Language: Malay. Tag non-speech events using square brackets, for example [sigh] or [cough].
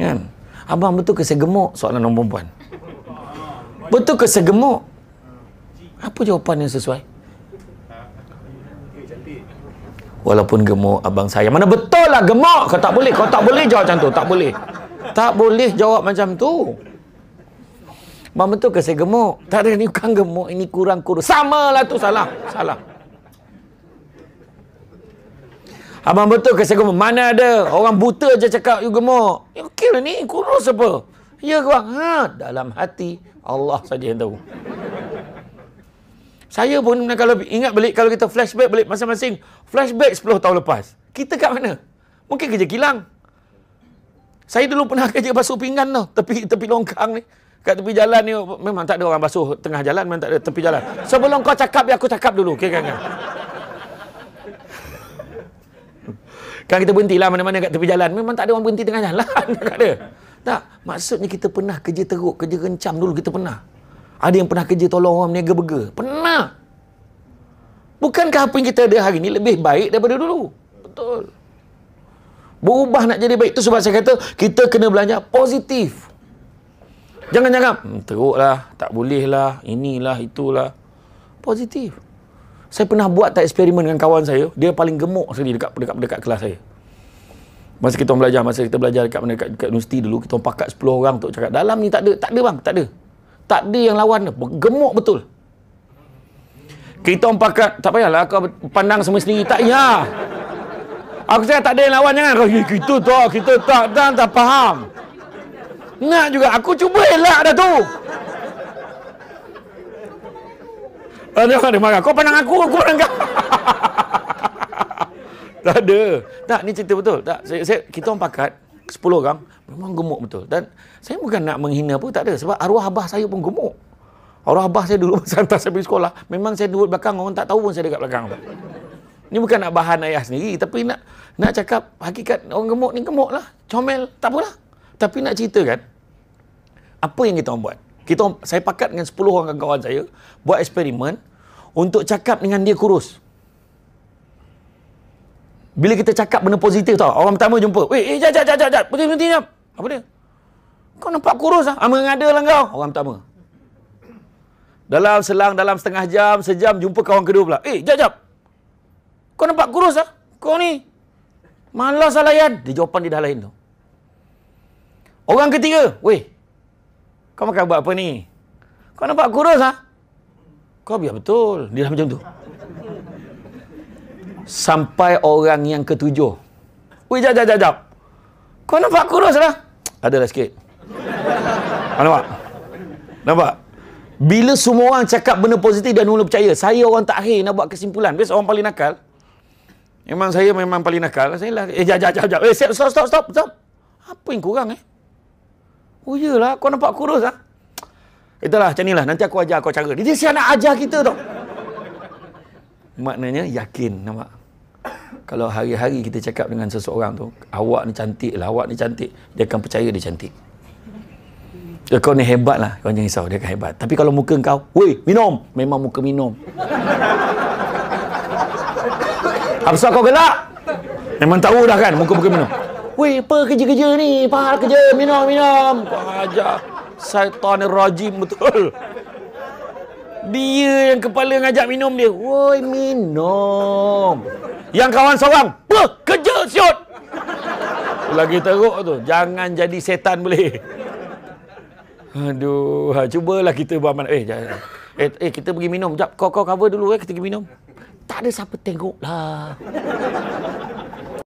Kan? Abang betul ke saya gemuk? Soalan orang perempuan. Betul ke saya gemuk? Apa jawapan yang sesuai? Walaupun gemuk abang saya. Mana betul lah gemuk? Kau tak boleh. Kau tak boleh jawab macam tu. Tak boleh. Tak boleh jawab macam tu. Abang betul ke saya gemuk? Tak ada ni bukan gemuk. Ini kurang kurus. Sama lah tu. Salah. Salah. Abang betul ke saya gemuk? Mana ada orang buta je cakap you gemuk. You ya, kill ni kurus apa? Ya ke bang? Ha, dalam hati Allah saja yang tahu. saya pun kalau ingat balik kalau kita flashback balik masing-masing flashback 10 tahun lepas. Kita kat mana? Mungkin kerja kilang. Saya dulu pernah kerja basuh pinggan tau. Tepi, tepi longkang ni. Kat tepi jalan ni memang tak ada orang basuh tengah jalan memang tak ada tepi jalan. Sebelum kau cakap ya aku cakap dulu. Okay, kan, kan? Kan kita berhenti lah mana-mana kat tepi jalan. Memang tak ada orang berhenti tengah jalan. [laughs] Lah, tak ada. Tak. Maksudnya kita pernah kerja teruk. Kerja rencam dulu kita pernah. Ada yang pernah kerja tolong orang meniaga burger. Pernah. Bukankah apa yang kita ada hari ni lebih baik daripada dulu? Betul. Berubah nak jadi baik. Itu sebab saya kata kita kena belajar positif. Jangan cakap, hmm, lah, tak boleh lah, inilah, itulah. Positif saya pernah buat tak eksperimen dengan kawan saya dia paling gemuk sekali dekat, dekat dekat kelas saya masa kita belajar masa kita belajar dekat dekat, dekat universiti dulu kita pakat 10 orang untuk cakap dalam ni tak ada tak ada bang tak ada tak ada yang lawan dia gemuk betul kita pakat tak payahlah aku pandang semua sendiri tak ya aku saya tak ada yang lawan jangan kau kita eh, tak kita tak dan tak faham nak juga aku cuba elak dah tu Ada ah, orang dia marah. Kau pandang aku, aku pandang kau. [laughs] tak ada. Tak, ni cerita betul. Tak, saya, saya, kita orang pakat, 10 orang, memang gemuk betul. Dan saya bukan nak menghina pun, tak ada. Sebab arwah abah saya pun gemuk. Arwah abah saya dulu, saya hantar saya pergi sekolah. Memang saya duduk belakang, orang tak tahu pun saya dekat belakang. Ini bukan nak bahan ayah sendiri, tapi nak nak cakap hakikat orang gemuk ni gemuk lah. Comel, tak apalah. Tapi nak ceritakan, apa yang kita orang buat? kita saya pakat dengan 10 orang kawan-kawan saya buat eksperimen untuk cakap dengan dia kurus. Bila kita cakap benda positif tau, orang pertama jumpa, "Weh, eh, jap jap jap jap jap, putih putih jap." Apa dia? Kau nampak kurus ah. Amang ada lah kau, orang pertama. Dalam selang dalam setengah jam, sejam jumpa kawan kedua pula. "Eh, jap jap. Kau nampak kurus ah. Kau ni malas alayan." Lah dia jawapan dia dah lain tu. Orang ketiga, "Weh, kau makan buat apa ni? Kau nampak kurus ha? Kau biar betul. Dia dah macam tu. Sampai orang yang ketujuh. Ui, jap, jap, jap, jap. Kau nampak kurus lah. Adalah sikit. Kau nampak? Nampak? Bila semua orang cakap benda positif dan mula percaya, saya orang tak akhir nak buat kesimpulan. Biasa orang paling nakal. Memang saya memang paling nakal. Saya lah, eh, jap, jap, jap, Eh, stop, stop, stop, stop. Apa yang kurang eh? Oh yelah, kau nampak kurus lah. Itulah, macam inilah. Nanti aku ajar kau cara. Dia siapa nak ajar kita tau. Maknanya, yakin. Nampak? Kalau hari-hari kita cakap dengan seseorang tu, awak ni cantik lah, awak ni cantik. Dia akan percaya dia cantik. Ya, kau ni hebat lah. Kau jangan risau, dia akan hebat. Tapi kalau muka kau, woi, minum. Memang muka minum. Apa kau gelak? Memang tahu dah kan, muka-muka minum. Weh, apa kerja-kerja ni? Pahal kerja, minum, minum. Pahajar. Ah. Syaitan yang rajin betul. Dia yang kepala ngajak minum dia. Woi, minum. Yang kawan seorang, Puh, kerja siut. Lagi teruk tu. Jangan jadi setan boleh. Aduh, ha, cubalah kita buat mana. Eh, jangan. Eh, eh, kita pergi minum. Sekejap, kau, kau cover dulu. Eh. Kita pergi minum. Tak ada siapa tengok lah.